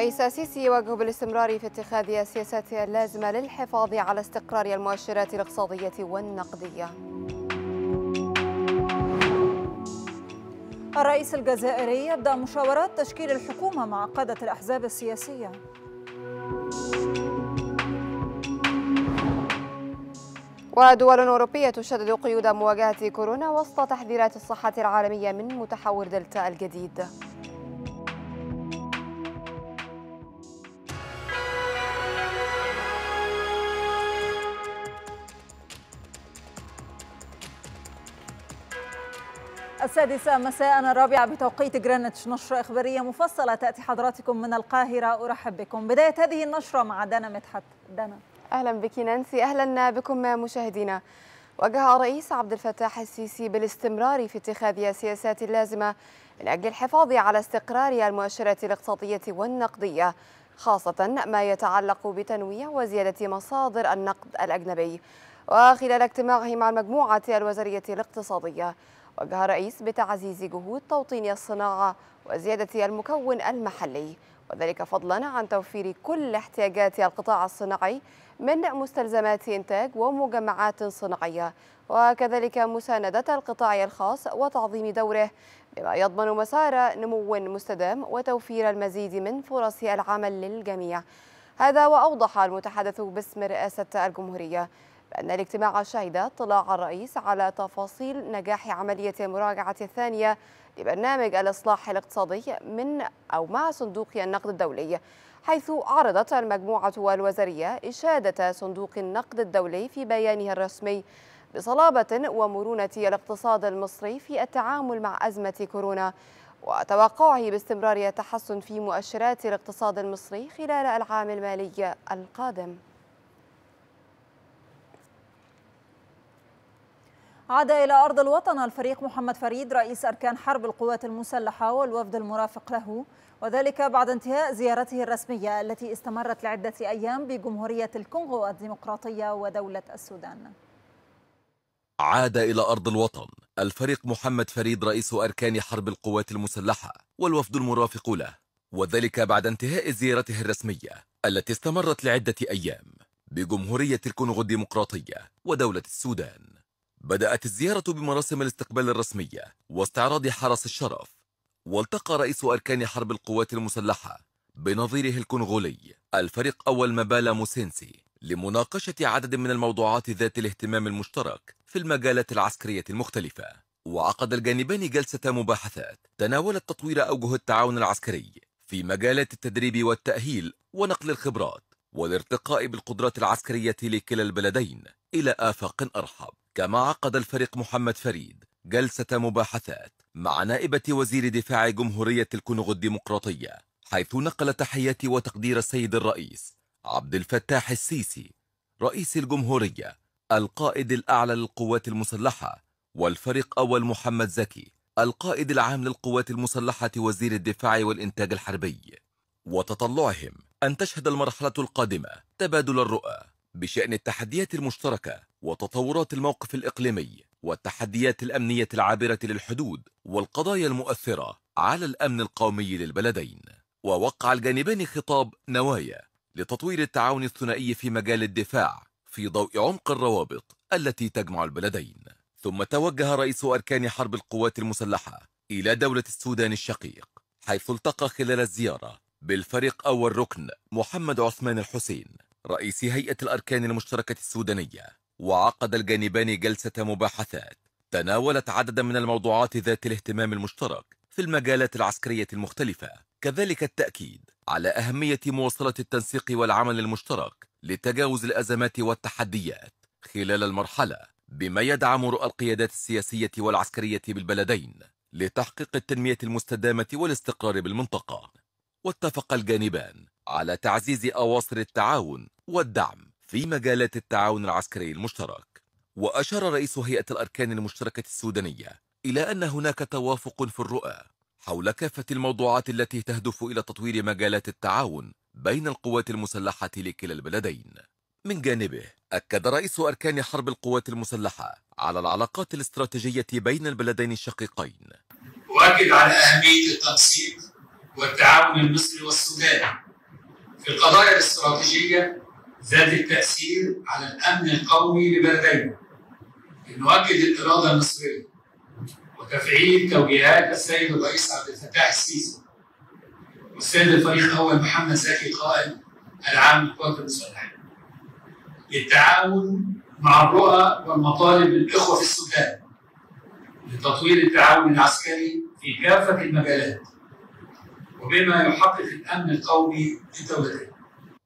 الرئيس السيسي يواجه بالاستمرار في اتخاذ السياسات اللازمة للحفاظ على استقرار المؤشرات الاقتصادية والنقدية الرئيس الجزائري يبدأ مشاورات تشكيل الحكومة مع قادة الأحزاب السياسية ودول أوروبية تشدد قيود مواجهة كورونا وسط تحذيرات الصحة العالمية من متحور دلتا الجديد السادسة مساء الرابعة بتوقيت جرينتش نشرة إخبارية مفصلة تأتي حضراتكم من القاهرة أرحب بكم بداية هذه النشرة مع دنا مدحت دنا أهلا بك نانسي أهلا بكم مشاهدينا وجه الرئيس عبد الفتاح السيسي بالاستمرار في اتخاذ السياسات اللازمة من أجل الحفاظ على استقرار المؤشرات الاقتصادية والنقدية خاصة ما يتعلق بتنويع وزيادة مصادر النقد الأجنبي وخلال اجتماعه مع المجموعة الوزارية الاقتصادية وجه الرئيس بتعزيز جهود توطين الصناعة وزيادة المكون المحلي وذلك فضلا عن توفير كل احتياجات القطاع الصناعي من مستلزمات إنتاج ومجمعات صناعية وكذلك مساندة القطاع الخاص وتعظيم دوره بما يضمن مسار نمو مستدام وتوفير المزيد من فرص العمل للجميع هذا وأوضح المتحدث باسم رئاسة الجمهورية بأن الاجتماع شهد اطلاع الرئيس على تفاصيل نجاح عملية المراجعة الثانية لبرنامج الإصلاح الاقتصادي من أو مع صندوق النقد الدولي حيث عرضت المجموعة الوزارية إشادة صندوق النقد الدولي في بيانه الرسمي بصلابة ومرونة الاقتصاد المصري في التعامل مع أزمة كورونا وتوقعه باستمرار تحسن في مؤشرات الاقتصاد المصري خلال العام المالي القادم عاد إلى أرض الوطن الفريق محمد فريد رئيس أركان حرب القوات المسلحة والوفد المرافق له وذلك بعد انتهاء زيارته الرسمية التي استمرت لعدة أيام بجمهورية الكونغو الديمقراطية ودولة السودان عاد إلى أرض الوطن الفريق محمد فريد رئيس أركان حرب القوات المسلحة والوفد المرافق له وذلك بعد انتهاء زيارته الرسمية التي استمرت لعدة أيام بجمهورية الكونغو الديمقراطية ودولة السودان بدأت الزيارة بمراسم الاستقبال الرسمية واستعراض حرس الشرف والتقى رئيس أركان حرب القوات المسلحة بنظيره الكونغولي الفريق أول مبالا موسينسي لمناقشة عدد من الموضوعات ذات الاهتمام المشترك في المجالات العسكرية المختلفة وعقد الجانبان جلسة مباحثات تناولت تطوير أوجه التعاون العسكري في مجالات التدريب والتأهيل ونقل الخبرات والارتقاء بالقدرات العسكرية لكلا البلدين إلى آفاق أرحب كما عقد الفريق محمد فريد جلسة مباحثات مع نائبة وزير دفاع جمهورية الكونغو الديمقراطية حيث نقل تحياتي وتقدير السيد الرئيس عبد الفتاح السيسي رئيس الجمهورية القائد الأعلى للقوات المسلحة والفريق أول محمد زكي القائد العام للقوات المسلحة وزير الدفاع والإنتاج الحربي وتطلعهم أن تشهد المرحلة القادمة تبادل الرؤى بشأن التحديات المشتركة وتطورات الموقف الإقليمي والتحديات الأمنية العابرة للحدود والقضايا المؤثرة على الأمن القومي للبلدين ووقع الجانبان خطاب نوايا لتطوير التعاون الثنائي في مجال الدفاع في ضوء عمق الروابط التي تجمع البلدين ثم توجه رئيس أركان حرب القوات المسلحة إلى دولة السودان الشقيق حيث التقى خلال الزيارة بالفريق أول ركن محمد عثمان الحسين رئيس هيئة الأركان المشتركة السودانية وعقد الجانبان جلسة مباحثات تناولت عددا من الموضوعات ذات الاهتمام المشترك في المجالات العسكرية المختلفة كذلك التأكيد على أهمية مواصلة التنسيق والعمل المشترك لتجاوز الأزمات والتحديات خلال المرحلة بما يدعم رؤى القيادات السياسية والعسكرية بالبلدين لتحقيق التنمية المستدامة والاستقرار بالمنطقة واتفق الجانبان على تعزيز أواصر التعاون والدعم في مجالات التعاون العسكري المشترك وأشار رئيس هيئة الأركان المشتركة السودانية إلى أن هناك توافق في الرؤى حول كافة الموضوعات التي تهدف إلى تطوير مجالات التعاون بين القوات المسلحة لكلا البلدين من جانبه أكد رئيس أركان حرب القوات المسلحة على العلاقات الاستراتيجية بين البلدين الشقيقين أؤكد على أهمية التنسيق والتعاون المصري والسوداني في القضايا الاستراتيجية ذات التأثير على الأمن القومي لبلدينا لنؤكد الإرادة المصرية وتفعيل توجيهات السيد الرئيس عبد الفتاح السيسي والسيد الفريق الأول محمد زكي قائد العام للقوات المسلحة للتعاون مع الرؤى والمطالب للإخوة في السودان لتطوير التعاون العسكري في كافة المجالات وبما يحقق الأمن القومي لدولتين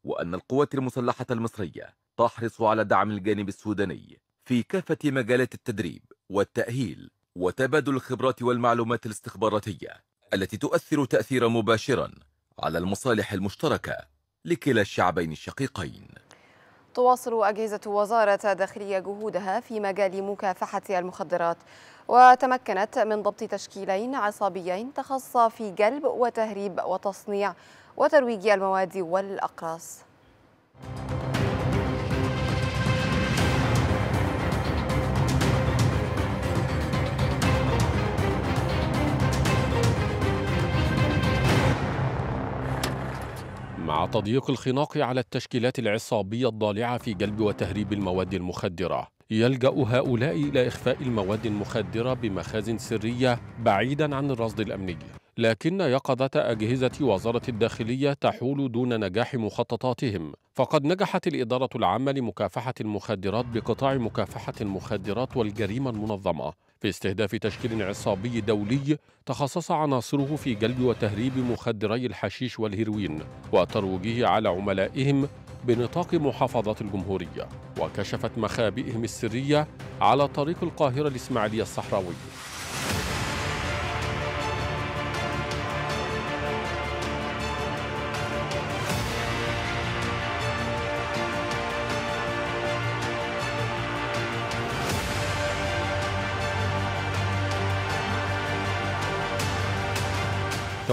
وأن القوات المسلحة المصرية تحرص على دعم الجانب السوداني في كافة مجالات التدريب والتأهيل وتبادل الخبرات والمعلومات الاستخباراتية التي تؤثر تأثيرا مباشرا على المصالح المشتركة لكلا الشعبين الشقيقين تواصل أجهزة وزارة الداخليه جهودها في مجال مكافحة المخدرات وتمكنت من ضبط تشكيلين عصابيين تخصى في جلب وتهريب وتصنيع وترويج المواد والأقراص مع تضييق الخناق على التشكيلات العصابية الضالعة في جلب وتهريب المواد المخدرة يلجأ هؤلاء إلى إخفاء المواد المخدرة بمخازن سرية بعيدا عن الرصد الأمني لكن يقظة أجهزة وزارة الداخلية تحول دون نجاح مخططاتهم فقد نجحت الإدارة العامة لمكافحة المخدرات بقطاع مكافحة المخدرات والجريمة المنظمة في استهداف تشكيل عصابي دولي تخصص عناصره في جلب وتهريب مخدري الحشيش والهيروين وترويجه على عملائهم بنطاق محافظة الجمهورية وكشفت مخابئهم السرية على طريق القاهرة الإسماعيلية الصحراوي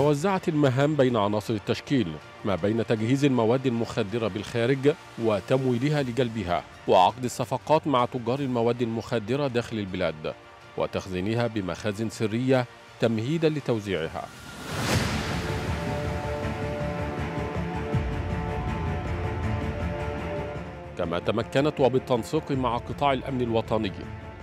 توزعت المهام بين عناصر التشكيل ما بين تجهيز المواد المخدرة بالخارج وتمويلها لجلبها وعقد الصفقات مع تجار المواد المخدرة داخل البلاد وتخزينها بمخازن سرية تمهيدا لتوزيعها كما تمكنت وبالتنسيق مع قطاع الأمن الوطني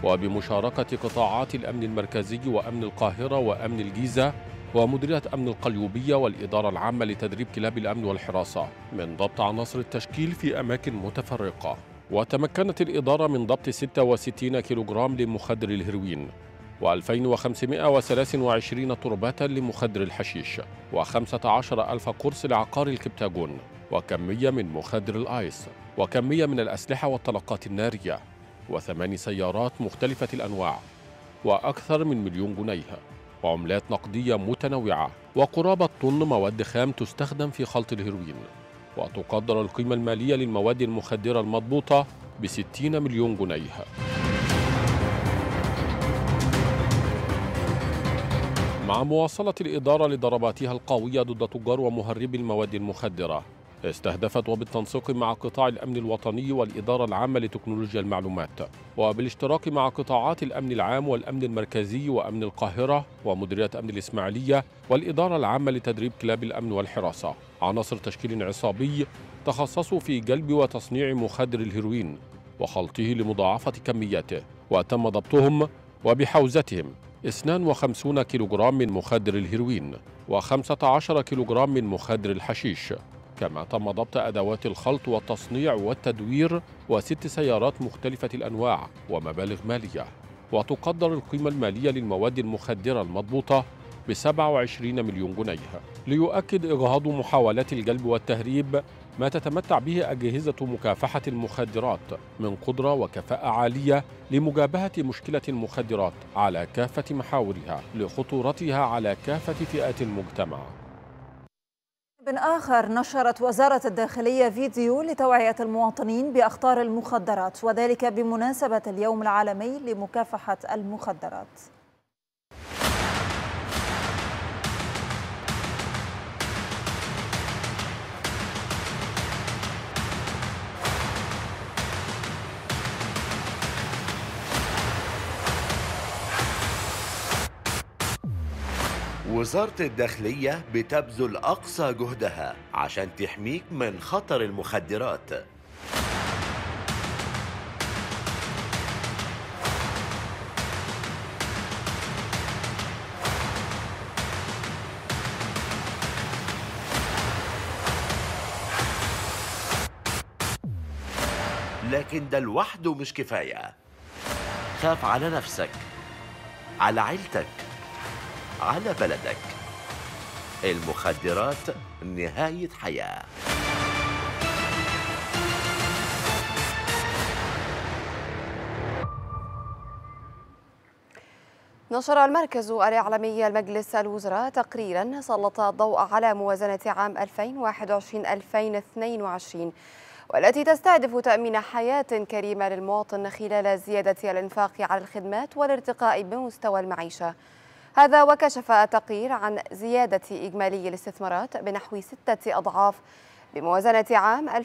وبمشاركة قطاعات الأمن المركزي وأمن القاهرة وأمن الجيزة ومديرية أمن القليوبية والإدارة العامة لتدريب كلاب الأمن والحراسة من ضبط عناصر التشكيل في أماكن متفرقة وتمكنت الإدارة من ضبط 66 كيلوغرام لمخدر الهيروين و2523 تربة لمخدر الحشيش و15 ألف قرص لعقار الكبتاجون وكمية من مخدر الآيس وكمية من الأسلحة والطلقات النارية وثمان سيارات مختلفة الأنواع وأكثر من مليون جنيه وعملات نقدية متنوعة وقرابة طن مواد خام تستخدم في خلط الهيروين وتقدر القيمة المالية للمواد المخدرة المضبوطة ب 60 مليون جنيه مع مواصلة الإدارة لضرباتها القوية ضد تجار ومهربي المواد المخدرة استهدفت وبالتنسيق مع قطاع الأمن الوطني والإدارة العامة لتكنولوجيا المعلومات وبالاشتراك مع قطاعات الأمن العام والأمن المركزي وأمن القاهرة ومديرية أمن الإسماعيلية والإدارة العامة لتدريب كلاب الأمن والحراسة عناصر تشكيل عصابي تخصصوا في جلب وتصنيع مخدر الهيروين وخلطه لمضاعفة كمياته وتم ضبطهم وبحوزتهم 52 كيلوغرام من مخدر الهيروين و15 كيلوغرام من مخدر الحشيش كما تم ضبط أدوات الخلط والتصنيع والتدوير وست سيارات مختلفة الأنواع ومبالغ مالية وتقدر القيمة المالية للمواد المخدرة المضبوطة ب 27 مليون جنيه ليؤكد إجهاض محاولات الجلب والتهريب ما تتمتع به أجهزة مكافحة المخدرات من قدرة وكفاءة عالية لمجابهة مشكلة المخدرات على كافة محاورها لخطورتها على كافة فئات المجتمع من آخر نشرت وزارة الداخلية فيديو لتوعية المواطنين بأخطار المخدرات وذلك بمناسبة اليوم العالمي لمكافحة المخدرات وزارة الداخلية بتبذل أقصى جهدها عشان تحميك من خطر المخدرات لكن ده لوحده مش كفاية خاف على نفسك على عيلتك على بلدك المخدرات نهاية حياة نشر المركز الإعلامي المجلس الوزراء تقريرا سلط الضوء على موازنة عام 2021-2022 والتي تستهدف تأمين حياة كريمة للمواطن خلال زيادة الإنفاق على الخدمات والارتقاء بمستوى المعيشة هذا وكشف التقرير عن زيادة إجمالي الاستثمارات بنحو ستة أضعاف بموازنة عام 2021-2022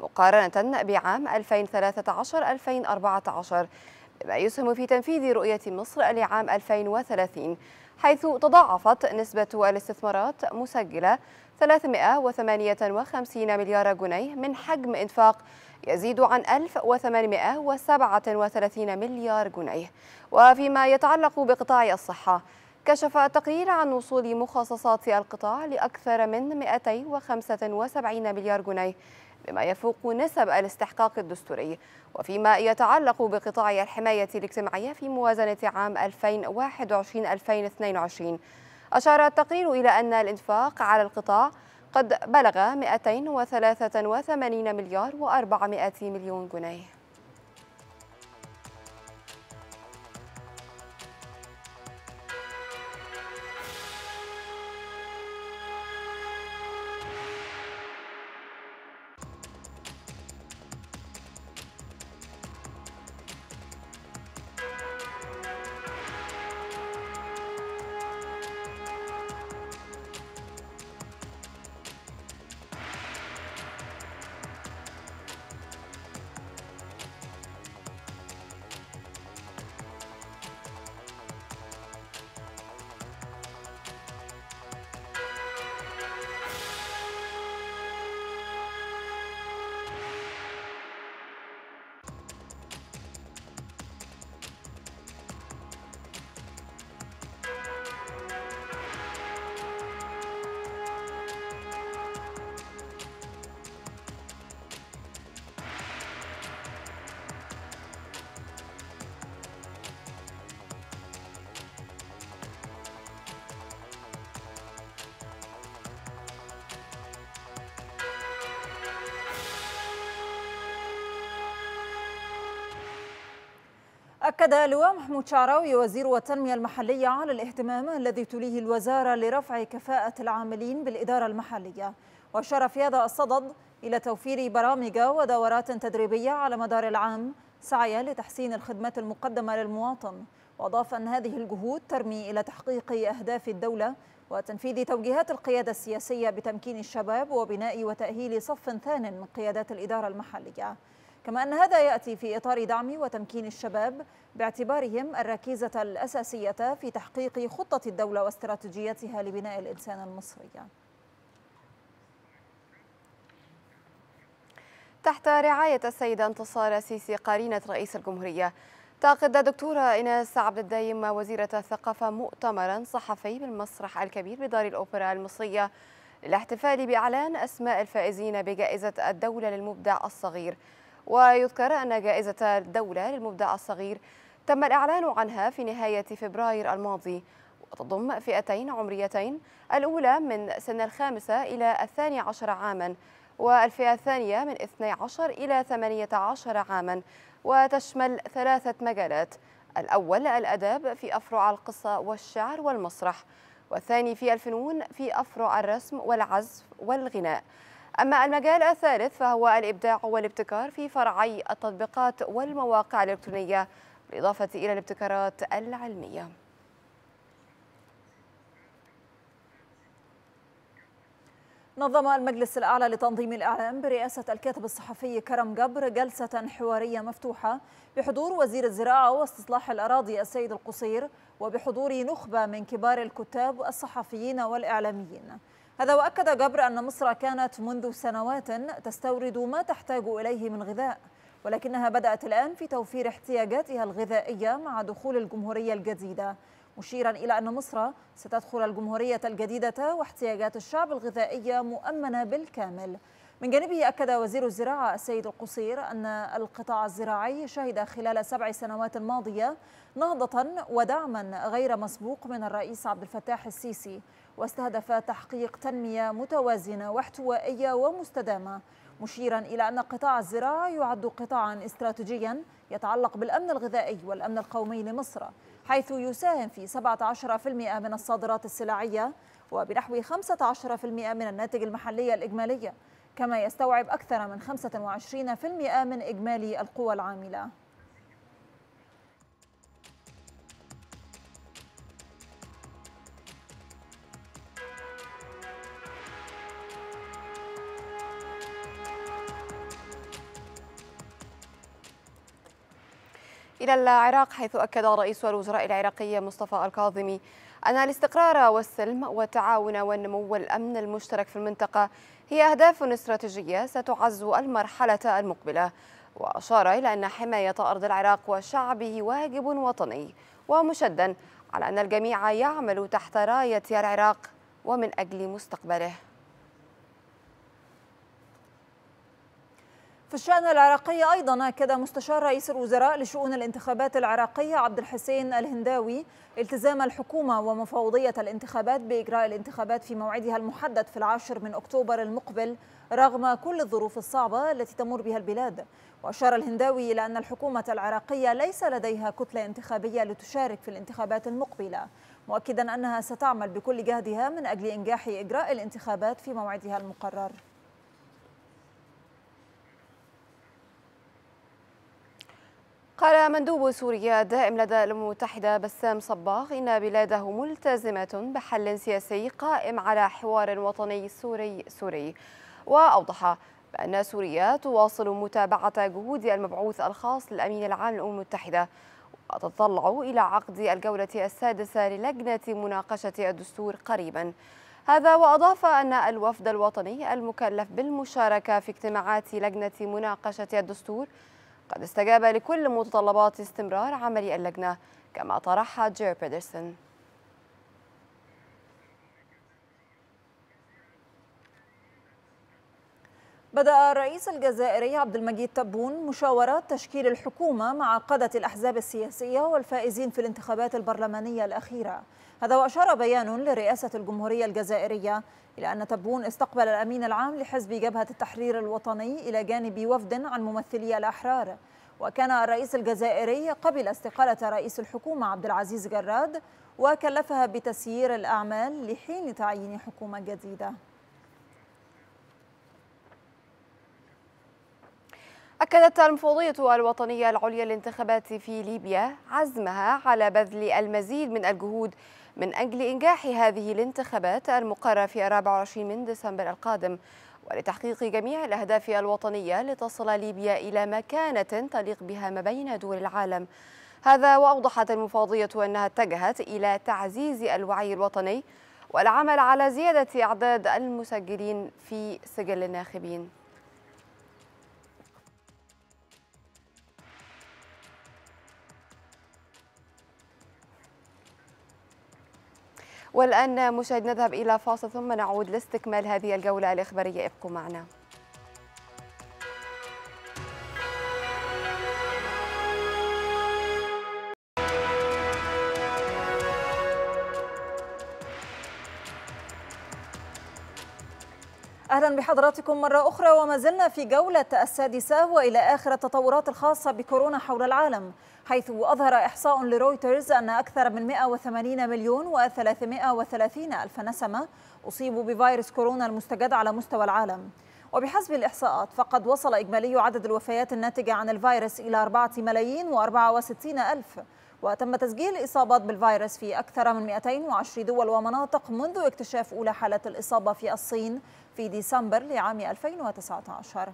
مقارنة بعام 2013-2014 بما يسهم في تنفيذ رؤية مصر لعام 2030 حيث تضاعفت نسبة الاستثمارات مسجلة 358 مليار جنيه من حجم إنفاق يزيد عن 1837 مليار جنيه وفيما يتعلق بقطاع الصحة كشف التقرير عن وصول مخصصات القطاع لأكثر من 275 مليار جنيه بما يفوق نسب الاستحقاق الدستوري وفيما يتعلق بقطاع الحماية الاجتماعية في موازنة عام 2021-2022 أشار التقرير إلى أن الإنفاق على القطاع قد بلغ 283 مليار و400 مليون جنيه أكد لواء محمود شعراوي وزير التنمية المحلية على الاهتمام الذي تليه الوزارة لرفع كفاءة العاملين بالإدارة المحلية وأشار في هذا الصدد إلى توفير برامج ودورات تدريبية على مدار العام سعيا لتحسين الخدمات المقدمة للمواطن وأضاف أن هذه الجهود ترمي إلى تحقيق أهداف الدولة وتنفيذ توجيهات القيادة السياسية بتمكين الشباب وبناء وتأهيل صف ثان من قيادات الإدارة المحلية كما أن هذا يأتي في إطار دعم وتمكين الشباب باعتبارهم الركيزة الأساسية في تحقيق خطة الدولة واستراتيجيتها لبناء الإنسان المصري تحت رعاية السيدة انتصار سيسي قرينة رئيس الجمهورية تعقد دكتورة إناس عبد الدايم وزيرة الثقافة مؤتمرا صحفي بالمسرح الكبير بدار الأوبرا المصرية للاحتفال بإعلان أسماء الفائزين بجائزة الدولة للمبدع الصغير ويذكر أن جائزة الدولة للمبدع الصغير تم الإعلان عنها في نهاية فبراير الماضي وتضم فئتين عمريتين الأولى من سن الخامسة إلى الثاني عشر عاماً والفئة الثانية من 12 إلى 18 عاماً وتشمل ثلاثة مجالات الأول الأداب في أفرع القصة والشعر والمسرح والثاني في الفنون في أفرع الرسم والعزف والغناء أما المجال الثالث فهو الإبداع والابتكار في فرعي التطبيقات والمواقع الإلكترونية بالإضافة إلى الابتكارات العلمية نظم المجلس الأعلى لتنظيم الإعلام برئاسة الكاتب الصحفي كرم جبر جلسة حوارية مفتوحة بحضور وزير الزراعة واستصلاح الأراضي السيد القصير وبحضور نخبة من كبار الكتاب الصحفيين والإعلاميين هذا وأكد جبر أن مصر كانت منذ سنوات تستورد ما تحتاج إليه من غذاء ولكنها بدأت الآن في توفير احتياجاتها الغذائية مع دخول الجمهورية الجديدة مشيرا إلى أن مصر ستدخل الجمهورية الجديدة واحتياجات الشعب الغذائية مؤمنة بالكامل من جانبه أكد وزير الزراعة السيد القصير أن القطاع الزراعي شهد خلال سبع سنوات الماضية نهضة ودعما غير مسبوق من الرئيس عبد الفتاح السيسي واستهدف تحقيق تنمية متوازنة واحتوائية ومستدامة مشيرا إلى أن قطاع الزراعة يعد قطاعا استراتيجيا يتعلق بالأمن الغذائي والأمن القومي لمصر حيث يساهم في 17% من الصادرات السلعية وبنحو 15% من الناتج المحلي الإجمالي كما يستوعب أكثر من 25% من إجمالي القوى العاملة إلى العراق حيث أكد رئيس الوزراء العراقي مصطفى الكاظمي أن الاستقرار والسلم والتعاون والنمو والأمن المشترك في المنطقة هي أهداف استراتيجية ستعز المرحلة المقبلة وأشار إلى أن حماية أرض العراق وشعبه واجب وطني ومشدا على أن الجميع يعمل تحت راية العراق ومن أجل مستقبله في الشأن العراقي أيضا أكد مستشار رئيس الوزراء لشؤون الانتخابات العراقية عبد الحسين الهنداوي التزام الحكومة ومفوضية الانتخابات بإجراء الانتخابات في موعدها المحدد في العاشر من أكتوبر المقبل رغم كل الظروف الصعبة التي تمر بها البلاد وأشار الهنداوي إلى أن الحكومة العراقية ليس لديها كتلة انتخابية لتشارك في الانتخابات المقبلة مؤكدا أنها ستعمل بكل جهدها من أجل إنجاح إجراء الانتخابات في موعدها المقرر قال مندوب سوريا الدائم لدى الأمم المتحدة بسام صباغ إن بلاده ملتزمة بحل سياسي قائم على حوار وطني سوري سوري وأوضح بأن سوريا تواصل متابعة جهود المبعوث الخاص للأمين العام للأمم المتحدة وتتطلع إلى عقد الجولة السادسة للجنة مناقشة الدستور قريباً هذا وأضاف أن الوفد الوطني المكلف بالمشاركة في اجتماعات لجنة مناقشة الدستور قد استجاب لكل متطلبات استمرار عمل اللجنة كما طرحها جير بيدرسون بدأ الرئيس الجزائري عبد المجيد تبون مشاورات تشكيل الحكومة مع قادة الأحزاب السياسية والفائزين في الانتخابات البرلمانية الأخيرة هذا وأشار بيان لرئاسة الجمهورية الجزائرية إلى أن تبون استقبل الأمين العام لحزب جبهة التحرير الوطني إلى جانب وفد عن ممثلي الأحرار وكان الرئيس الجزائري قبل استقالة رئيس الحكومة عبد العزيز جراد وكلفها بتسيير الأعمال لحين تعيين حكومة جديدة أكدت المفوضية الوطنية العليا للانتخابات في ليبيا عزمها على بذل المزيد من الجهود من أجل إنجاح هذه الانتخابات المقررة في 24 من ديسمبر القادم ولتحقيق جميع الأهداف الوطنية لتصل ليبيا إلى مكانة تليق بها ما بين دول العالم هذا وأوضحت المفاضية أنها اتجهت إلى تعزيز الوعي الوطني والعمل على زيادة أعداد المسجلين في سجل الناخبين والآن مشاهد نذهب إلى فاصل ثم نعود لاستكمال هذه الجولة الإخبارية ابقوا معنا أهلا بحضراتكم مرة أخرى وما زلنا في جولة السادسة وإلى آخر التطورات الخاصة بكورونا حول العالم حيث أظهر إحصاء لرويترز أن أكثر من 180 مليون و330 ألف نسمة أصيبوا بفيروس كورونا المستجد على مستوى العالم وبحسب الإحصاءات فقد وصل إجمالي عدد الوفيات الناتجة عن الفيروس إلى 4 ملايين و64 ألف وتم تسجيل الإصابات بالفيروس في أكثر من 220 دول ومناطق منذ اكتشاف أولى حالات الإصابة في الصين في ديسمبر لعام 2019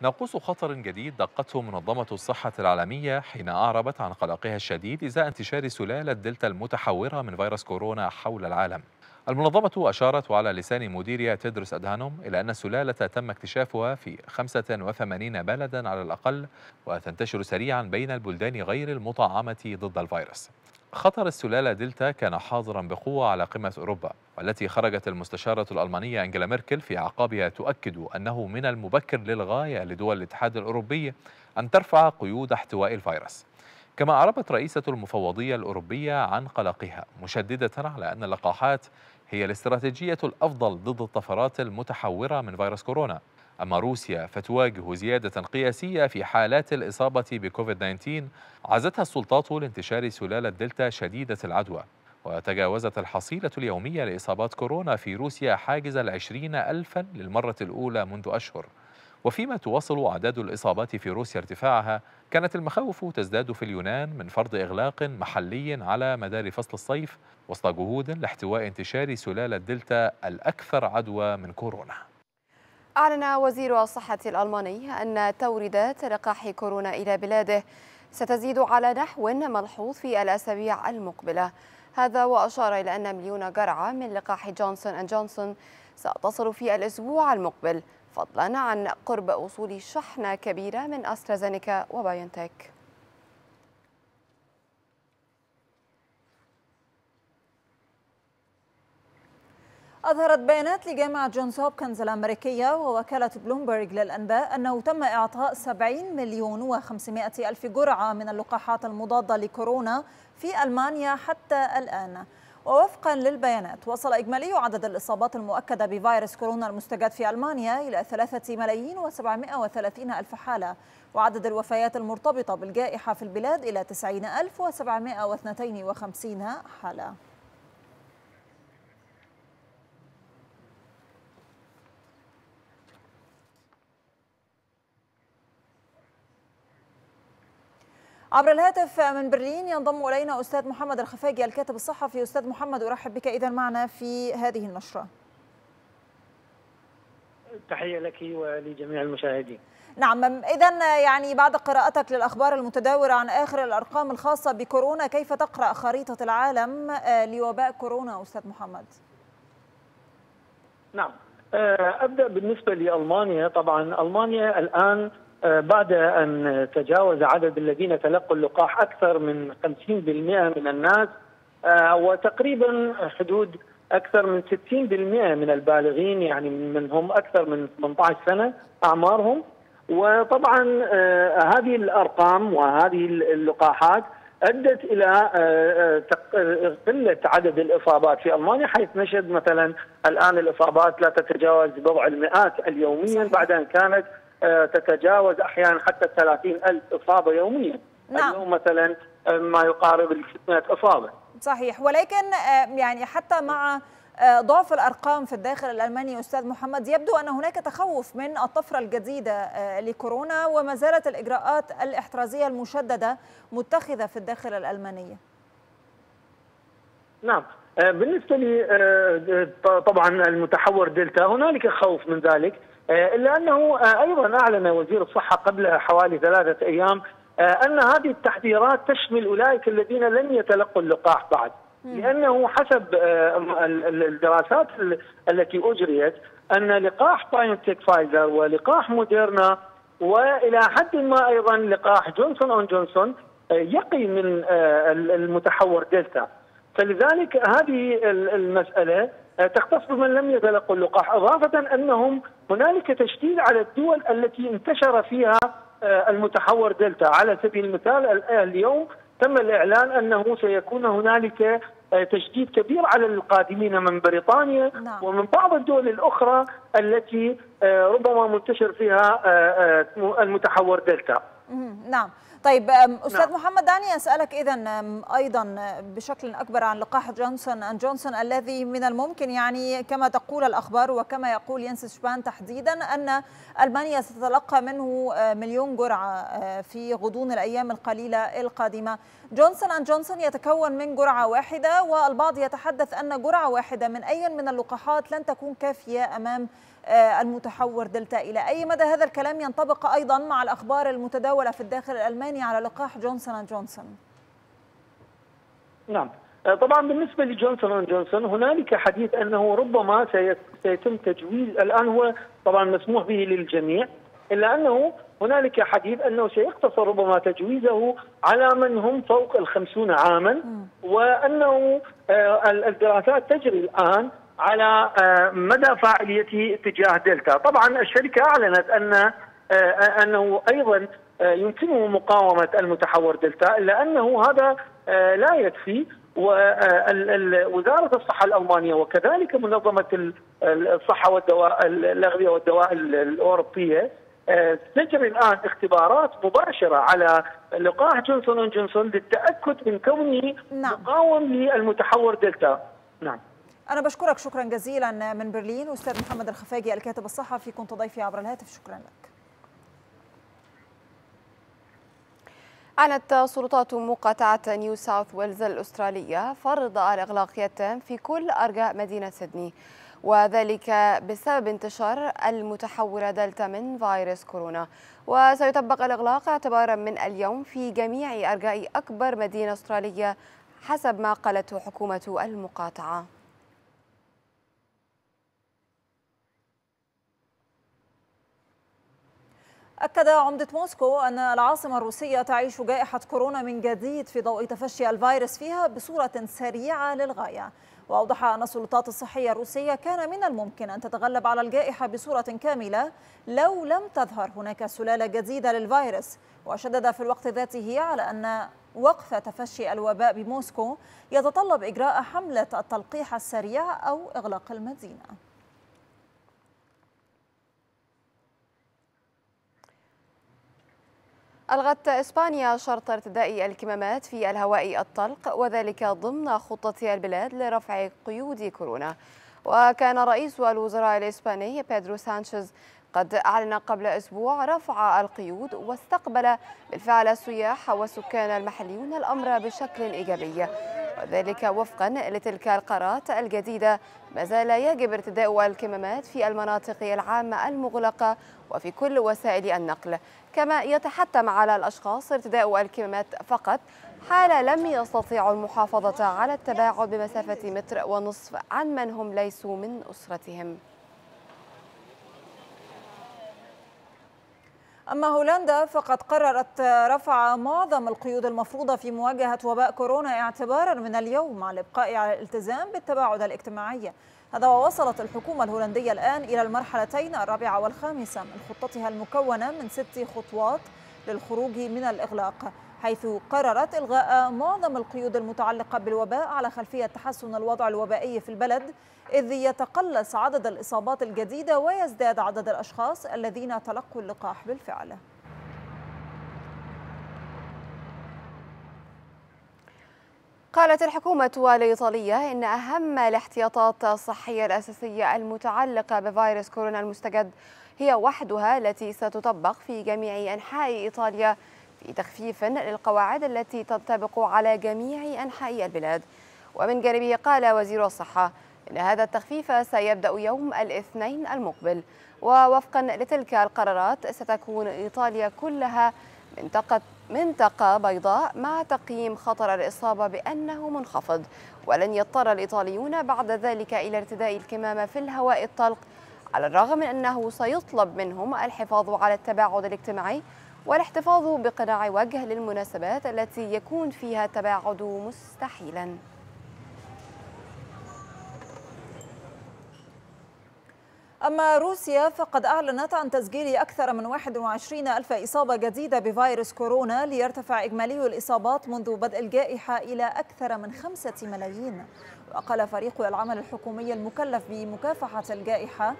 ناقوس خطر جديد دقته منظمة الصحة العالمية حين أعربت عن قلقها الشديد إزاء انتشار سلالة دلتا المتحورة من فيروس كورونا حول العالم المنظمة أشارت وعلى لسان مديرها تدرس أدهانوم إلى أن السلالة تم اكتشافها في 85 بلدا على الأقل وتنتشر سريعا بين البلدان غير المطعمة ضد الفيروس خطر السلالة دلتا كان حاضرا بقوة على قمة أوروبا والتي خرجت المستشارة الألمانية أنجلا ميركل في أعقابها تؤكد أنه من المبكر للغاية لدول الاتحاد الأوروبي أن ترفع قيود احتواء الفيروس كما أعربت رئيسة المفوضية الأوروبية عن قلقها مشددة على أن اللقاحات هي الاستراتيجية الأفضل ضد الطفرات المتحورة من فيروس كورونا أما روسيا فتواجه زيادة قياسية في حالات الإصابة بكوفيد 19 عزتها السلطات لانتشار سلالة دلتا شديدة العدوى وتجاوزت الحصيلة اليومية لإصابات كورونا في روسيا حاجز العشرين ألفا للمرة الأولى منذ أشهر وفيما تواصل أعداد الإصابات في روسيا ارتفاعها كانت المخاوف تزداد في اليونان من فرض إغلاق محلي على مدار فصل الصيف وسط جهود لاحتواء انتشار سلالة دلتا الأكثر عدوى من كورونا أعلن وزير الصحة الألماني أن توريدات لقاح كورونا إلى بلاده ستزيد على نحو ملحوظ في الأسابيع المقبلة هذا وأشار إلى أن مليون جرعة من لقاح جونسون أند جونسون ستصل في الأسبوع المقبل فضلا عن قرب وصول شحنة كبيرة من أسترازينيكا وبايونتك أظهرت بيانات لجامعة جونز هوبكنز الأمريكية ووكالة بلومبرج للأنباء أنه تم إعطاء 70 مليون و500 ألف جرعة من اللقاحات المضادة لكورونا في ألمانيا حتى الآن ووفقا للبيانات وصل إجمالي عدد الإصابات المؤكدة بفيروس كورونا المستجد في ألمانيا إلى 3 ملايين و730 ألف حالة وعدد الوفيات المرتبطة بالجائحة في البلاد إلى 90752 حالة عبر الهاتف من برلين ينضم الينا استاذ محمد الخفاجي الكاتب الصحفي استاذ محمد ارحب بك اذا معنا في هذه النشره تحيه لك ولجميع المشاهدين نعم اذا يعني بعد قراءتك للاخبار المتداوره عن اخر الارقام الخاصه بكورونا كيف تقرا خريطه العالم آه، لوباء كورونا استاذ محمد نعم آه، ابدا بالنسبه لالمانيا طبعا المانيا الان آه، بعد أن تجاوز عدد الذين تلقوا اللقاح أكثر من 50% من الناس آه، وتقريبا حدود أكثر من 60% من البالغين يعني من هم أكثر من 18 سنة أعمارهم وطبعا آه، هذه الأرقام وهذه اللقاحات ادت الى قله عدد الاصابات في المانيا حيث نشهد مثلا الان الاصابات لا تتجاوز بضع المئات اليوميا بعد ان كانت آه، تتجاوز احيانا حتى 30 الف اصابه يوميا نعم. اليوم مثلا آه، ما يقارب ال 600 اصابه صحيح ولكن آه، يعني حتى مع ضعف الارقام في الداخل الالماني استاذ محمد يبدو ان هناك تخوف من الطفره الجديده لكورونا وما زالت الاجراءات الاحترازيه المشدده متخذه في الداخل الالماني. نعم بالنسبه لي طبعا المتحور دلتا هنالك خوف من ذلك آه، الا انه آه، ايضا اعلن وزير الصحه قبل حوالي ثلاثه ايام آه، ان هذه التحذيرات تشمل اولئك الذين لم يتلقوا اللقاح بعد لانه حسب الدراسات التي اجريت ان لقاح باينتك فايزر ولقاح موديرنا والى حد ما ايضا لقاح جونسون اون جونسون يقي من المتحور دلتا فلذلك هذه المساله آه، تختص بمن لم يتلقوا اللقاح إضافة أنهم هنالك تشديد على الدول التي انتشر فيها آه، المتحور دلتا على سبيل المثال اليوم تم الإعلان أنه سيكون هنالك آه، تشديد كبير على القادمين من بريطانيا نعم. ومن بعض الدول الأخرى التي ربما منتشر فيها المتحور دلتا نعم طيب استاذ نعم. محمد دعني اسالك اذا ايضا بشكل اكبر عن لقاح جونسون اند جونسون الذي من الممكن يعني كما تقول الاخبار وكما يقول ينس شبان تحديدا ان المانيا ستتلقى منه مليون جرعه في غضون الايام القليله القادمه. جونسون اند جونسون يتكون من جرعه واحده والبعض يتحدث ان جرعه واحده من اي من اللقاحات لن تكون كافيه امام آه، المتحور دلتا إلى أي مدى هذا الكلام ينطبق أيضا مع الأخبار المتداولة في الداخل الألماني على لقاح جونسون أند جونسون نعم آه، طبعا بالنسبه لجونسون اند جونسون هنالك حديث انه ربما سيتم تجويز الان هو طبعا مسموح به للجميع الا انه هنالك حديث انه سيقتصر ربما تجويزه على من هم فوق الخمسون عاما وانه آه، الدراسات تجري الان على آه، مدى فاعليته تجاه دلتا طبعا الشركة أعلنت أن آه، آه، أنه أيضا يمكنه مقاومة المتحور دلتا إلا أنه هذا لا يكفي ووزارة الصحة الألمانية وكذلك منظمة الصحة والدواء الأغذية والدواء الأوروبية تجري الآن اختبارات مباشرة على لقاح جونسون جونسون للتأكد من كونه نعم. مقاوم للمتحور دلتا نعم أنا بشكرك شكرا جزيلا من برلين أستاذ محمد الخفاجي الكاتب الصحفي كنت ضيفي عبر الهاتف شكرا لك أعلنت سلطات مقاطعة نيو ساوث ويلز الأسترالية فرض الإغلاق التام في كل أرجاء مدينة سيدني وذلك بسبب انتشار المتحورة دلتا من فيروس كورونا وسيطبق الإغلاق اعتبارا من اليوم في جميع أرجاء أكبر مدينة أسترالية حسب ما قالته حكومة المقاطعة أكد عمدة موسكو أن العاصمة الروسية تعيش جائحة كورونا من جديد في ضوء تفشي الفيروس فيها بصورة سريعة للغاية وأوضح أن السلطات الصحية الروسية كان من الممكن أن تتغلب على الجائحة بصورة كاملة لو لم تظهر هناك سلالة جديدة للفيروس وشدد في الوقت ذاته على أن وقف تفشي الوباء بموسكو يتطلب إجراء حملة التلقيح السريع أو إغلاق المدينة ألغت إسبانيا شرط ارتداء الكمامات في الهواء الطلق وذلك ضمن خطة البلاد لرفع قيود كورونا وكان رئيس الوزراء الإسباني بيدرو سانشيز قد أعلن قبل أسبوع رفع القيود واستقبل بالفعل السياح والسكان المحليون الأمر بشكل إيجابي وذلك وفقا لتلك القرارات الجديدة ما زال يجب ارتداء الكمامات في المناطق العامة المغلقة وفي كل وسائل النقل كما يتحتم على الأشخاص ارتداء الكمامات فقط حال لم يستطيعوا المحافظة على التباعد بمسافة متر ونصف عن من هم ليسوا من أسرتهم أما هولندا فقد قررت رفع معظم القيود المفروضة في مواجهة وباء كورونا اعتبارا من اليوم مع الإبقاء على الالتزام بالتباعد الاجتماعي هذا ووصلت الحكومة الهولندية الآن إلى المرحلتين الرابعة والخامسة من خطتها المكونة من ست خطوات للخروج من الإغلاق حيث قررت إلغاء معظم القيود المتعلقة بالوباء على خلفية تحسن الوضع الوبائي في البلد إذ يتقلص عدد الإصابات الجديدة ويزداد عدد الأشخاص الذين تلقوا اللقاح بالفعل قالت الحكومة الإيطالية إن أهم الاحتياطات الصحية الأساسية المتعلقة بفيروس كورونا المستجد هي وحدها التي ستطبق في جميع أنحاء إيطاليا في تخفيف للقواعد التي تنطبق على جميع أنحاء البلاد ومن جانبه قال وزير الصحة إن هذا التخفيف سيبدأ يوم الاثنين المقبل ووفقا لتلك القرارات ستكون إيطاليا كلها منطقة منطقة بيضاء مع تقييم خطر الإصابة بأنه منخفض ولن يضطر الإيطاليون بعد ذلك إلى ارتداء الكمامة في الهواء الطلق على الرغم من أنه سيطلب منهم الحفاظ على التباعد الاجتماعي والاحتفاظ بقناع وجه للمناسبات التي يكون فيها التباعد مستحيلاً أما روسيا فقد أعلنت عن تسجيل أكثر من 21 ألف إصابة جديدة بفيروس كورونا ليرتفع إجمالي الإصابات منذ بدء الجائحة إلى أكثر من 5 ملايين وقال فريق العمل الحكومي المكلف بمكافحة الجائحة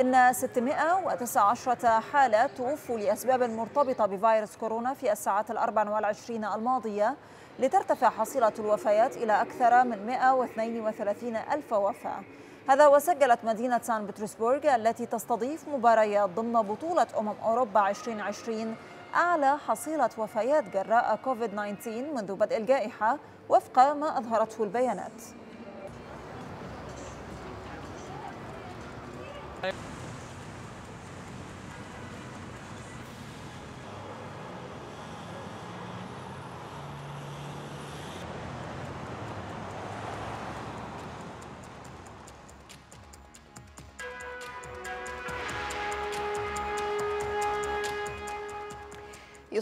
إن 619 حالة توفوا لأسباب مرتبطة بفيروس كورونا في الساعات ال 24 الماضية لترتفع حصيلة الوفيات إلى أكثر من 132 ألف وفاة هذا وسجلت مدينة سان بطرسبورغ التي تستضيف مباريات ضمن بطولة أمم أوروبا 2020 أعلى حصيلة وفيات جراء كوفيد 19 منذ بدء الجائحة وفق ما أظهرته البيانات.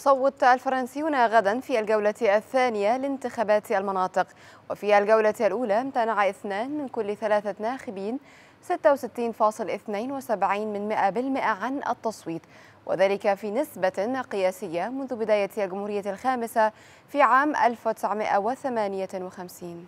يصوت الفرنسيون غدا في الجولة الثانية لانتخابات المناطق وفي الجولة الأولى امتنع اثنان من كل ثلاثة ناخبين 66.72 من بالمئة عن التصويت وذلك في نسبة قياسية منذ بداية الجمهورية الخامسة في عام 1958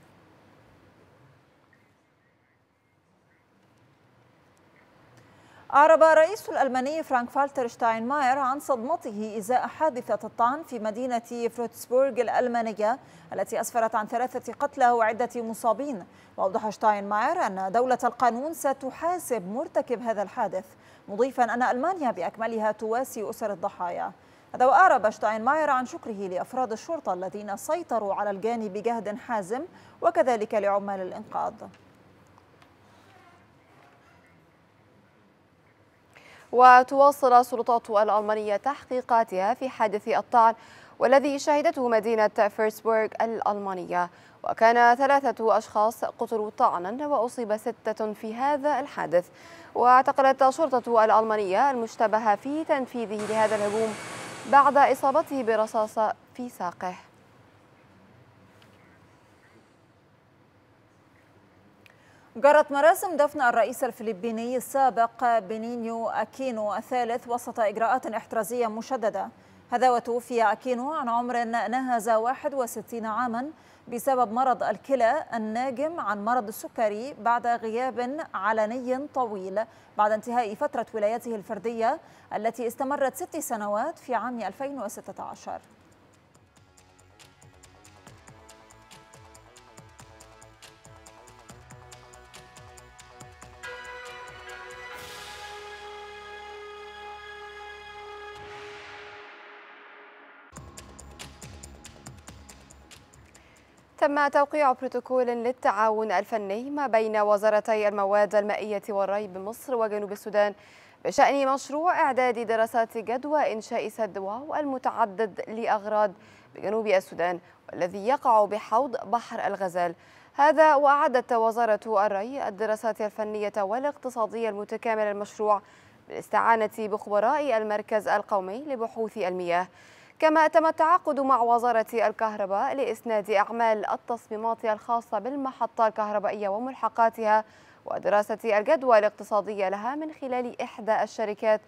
أعرب رئيس الألماني فرانك فالتر شتاينماير عن صدمته إزاء حادثة الطعن في مدينة فروتسبورغ الألمانية التي أسفرت عن ثلاثة قتلى وعدة مصابين وأوضح شتاينماير أن دولة القانون ستحاسب مرتكب هذا الحادث مضيفا أن ألمانيا بأكملها تواسي أسر الضحايا هذا وأعرب شتاينماير عن شكره لأفراد الشرطة الذين سيطروا على الجانب بجهد حازم وكذلك لعمال الإنقاذ وتواصل السلطات الألمانية تحقيقاتها في حادث الطعن والذي شهدته مدينة فيرسبورغ الألمانية وكان ثلاثة أشخاص قتلوا طعنا وأصيب ستة في هذا الحادث واعتقلت الشرطة الألمانية المشتبه في تنفيذه لهذا الهجوم بعد إصابته برصاصة في ساقه جرت مراسم دفن الرئيس الفلبيني السابق بنينيو أكينو الثالث وسط إجراءات احترازية مشددة هذا وتوفي أكينو عن عمر نهز 61 عاما بسبب مرض الكلى الناجم عن مرض السكري بعد غياب علني طويل بعد انتهاء فترة ولايته الفردية التي استمرت ست سنوات في عام 2016 تم توقيع بروتوكول للتعاون الفني ما بين وزارتي المواد المائية والري بمصر وجنوب السودان بشأن مشروع إعداد دراسات جدوى إنشاء سد واو المتعدد لأغراض بجنوب السودان والذي يقع بحوض بحر الغزال هذا وأعدت وزارة الري الدراسات الفنية والاقتصادية المتكاملة للمشروع بالاستعانة بخبراء المركز القومي لبحوث المياه كما تم التعاقد مع وزارة الكهرباء لإسناد أعمال التصميمات الخاصة بالمحطة الكهربائية وملحقاتها ودراسة الجدوى الاقتصادية لها من خلال إحدى الشركات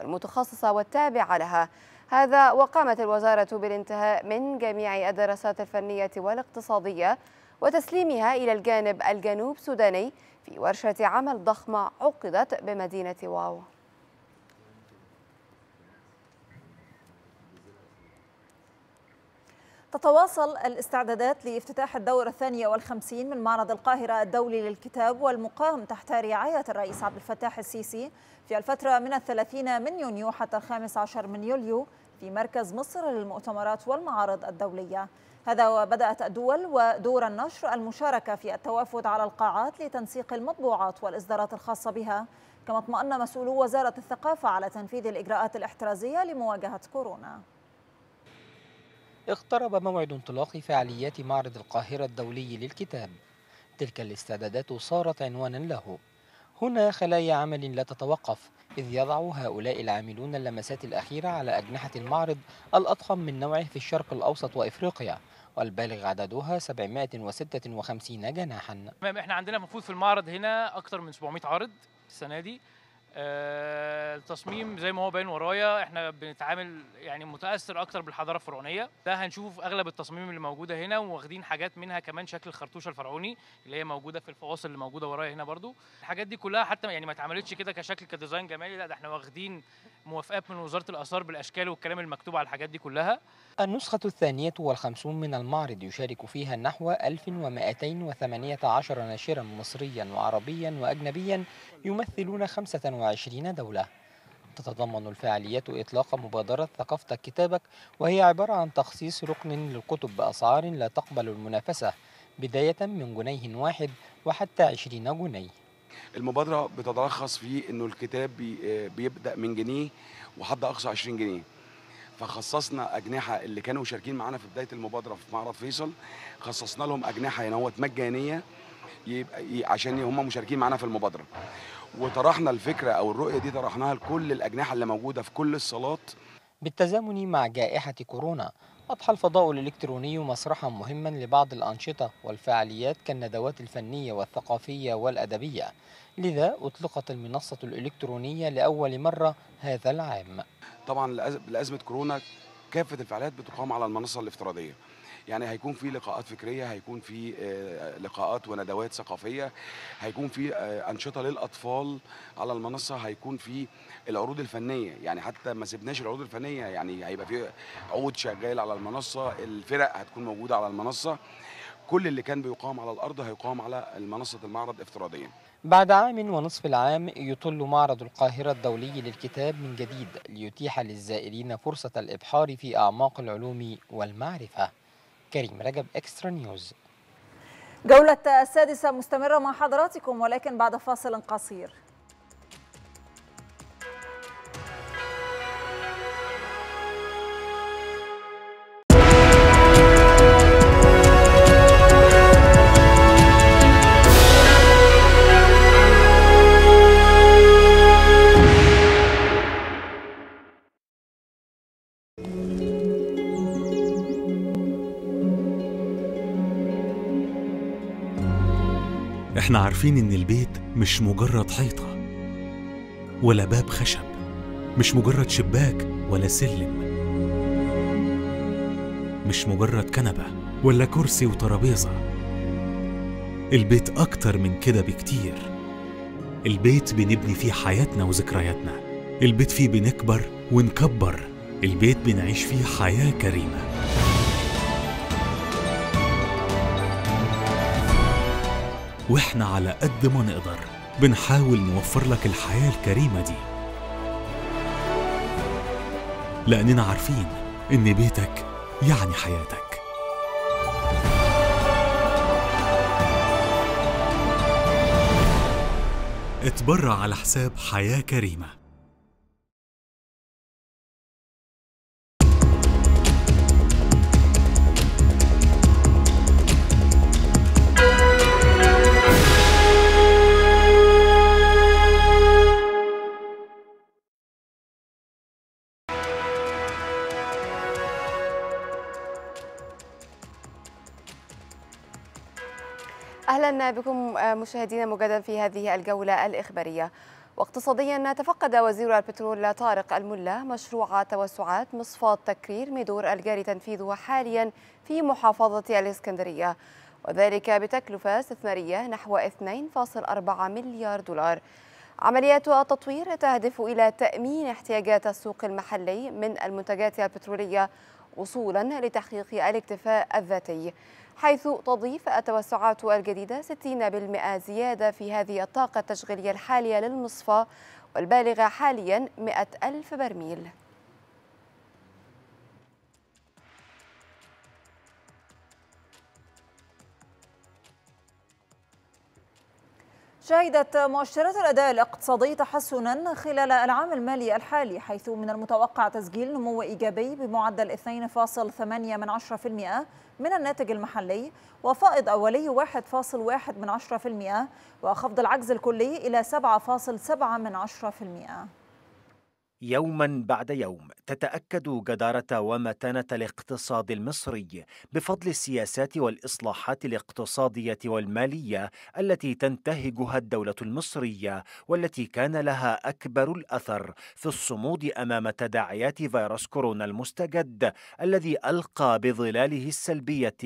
المتخصصة والتابعة لها هذا وقامت الوزارة بالانتهاء من جميع الدراسات الفنية والاقتصادية وتسليمها إلى الجانب الجنوب سوداني في ورشة عمل ضخمة عقدت بمدينة واو تتواصل الاستعدادات لافتتاح الدورة الثانية والخمسين من معرض القاهرة الدولي للكتاب والمقام تحت رعاية الرئيس عبد الفتاح السيسي في الفترة من الثلاثين من يونيو حتى الخامس عشر من يوليو في مركز مصر للمؤتمرات والمعارض الدولية هذا وبدأت الدول ودور النشر المشاركة في التوافد على القاعات لتنسيق المطبوعات والإصدارات الخاصة بها كما اطمأن مسؤولو وزارة الثقافة على تنفيذ الإجراءات الاحترازية لمواجهة كورونا اقترب موعد انطلاق فعاليات معرض القاهرة الدولي للكتاب تلك الاستعدادات صارت عنوانا له هنا خلايا عمل لا تتوقف إذ يضع هؤلاء العاملون اللمسات الأخيرة على أجنحة المعرض الأضخم من نوعه في الشرق الأوسط وإفريقيا والبالغ عددها 756 جناحا احنا عندنا المفروض في المعرض هنا أكثر من 700 عارض السنة دي آه، التصميم زي ما هو باين ورايا احنا بنتعامل يعني متاثر اكتر بالحضاره الفرعونيه ده هنشوفه في اغلب التصميم اللي موجوده هنا واخدين حاجات منها كمان شكل الخرطوشه الفرعوني اللي هي موجوده في الفواصل اللي موجوده ورايا هنا برضو الحاجات دي كلها حتى يعني ما اتعملتش كده كشكل كديزاين جمالي لا ده احنا واخدين موافقات من وزاره الاثار بالاشكال والكلام المكتوب على الحاجات دي كلها النسخة الثانية والخمسون من المعرض يشارك فيها نحو 1218 ناشرا مصريا وعربيا وأجنبيا يمثلون 25 دولة تتضمن الفعاليات إطلاق مبادرة ثقافتك كتابك وهي عبارة عن تخصيص ركن للكتب بأسعار لا تقبل المنافسة بداية من جنيه واحد وحتى 20 جنيه المبادره بتتلخص في انه الكتاب آه، بيبدا من جنيه وحد اقصى 20 جنيه فخصصنا اجنحه اللي كانوا شاركين معانا في بدايه المبادره في معرض فيصل خصصنا لهم اجنحه ينوت يعني هوت مجانيه يبقى عشان هم مشاركين معانا في المبادره وطرحنا الفكره او الرؤيه دي طرحناها لكل الاجنحه اللي موجوده في كل الصالات بالتزامن مع جائحه كورونا أضحى الفضاء الإلكتروني مسرحا مهما لبعض الأنشطة والفعاليات كالندوات الفنية والثقافية والأدبية لذا أطلقت المنصة الإلكترونية لأول مرة هذا العام طبعا لأزمة كورونا كافة الفعاليات بتقام على المنصة الافتراضية يعني هيكون في لقاءات فكريه هيكون في آه، لقاءات وندوات ثقافيه هيكون في آه، انشطه للاطفال على المنصه هيكون في العروض الفنيه يعني حتى ما سبناش العروض الفنيه يعني هيبقى في عود شغال على المنصه الفرق هتكون موجوده على المنصه كل اللي كان بيقام على الارض هيقام على منصه المعرض افتراضيا بعد عام ونصف العام يطل معرض القاهرة الدولي للكتاب من جديد ليتيح للزائرين فرصة الإبحار في أعماق العلوم والمعرفة كريم رجب اكسترا نيوز جولة السادسة مستمرة مع حضراتكم ولكن بعد فاصل قصير احنا عارفين إن البيت مش مجرد حيطة ولا باب خشب مش مجرد شباك ولا سلم مش مجرد كنبة ولا كرسي وترابيزة البيت أكتر من كده بكتير البيت بنبني فيه حياتنا وذكرياتنا البيت فيه بنكبر ونكبر البيت بنعيش فيه حياة كريمة واحنا على قد ما نقدر بنحاول نوفر لك الحياة الكريمة دي لأننا عارفين إن بيتك يعني حياتك اتبرع على حساب حياة كريمة بكم آه، مشاهدينا مجددا في هذه الجولة الإخبارية واقتصاديا تفقد وزير البترول طارق الملا مشروع توسعات مصفاة تكرير ميدور الجاري تنفيذه حاليا في محافظة الإسكندرية وذلك بتكلفة استثمارية نحو 2.4 مليار دولار عمليات التطوير تهدف إلى تأمين احتياجات السوق المحلي من المنتجات البترولية وصولا لتحقيق الاكتفاء الذاتي حيث تضيف التوسعات الجديدة 60% زيادة في هذه الطاقة التشغيلية الحالية للمصفى والبالغة حاليا 100 ألف برميل شهدت مؤشرات الأداء الاقتصادي تحسنا خلال العام المالي الحالي حيث من المتوقع تسجيل نمو إيجابي بمعدل 2.8 من من الناتج المحلي وفائض أولي 1.1 من وخفض العجز الكلي إلى 7.7 من 10% يوما بعد يوم تتاكد جداره ومتانه الاقتصاد المصري بفضل السياسات والاصلاحات الاقتصاديه والماليه التي تنتهجها الدوله المصريه والتي كان لها اكبر الاثر في الصمود امام تداعيات فيروس كورونا المستجد الذي القى بظلاله السلبيه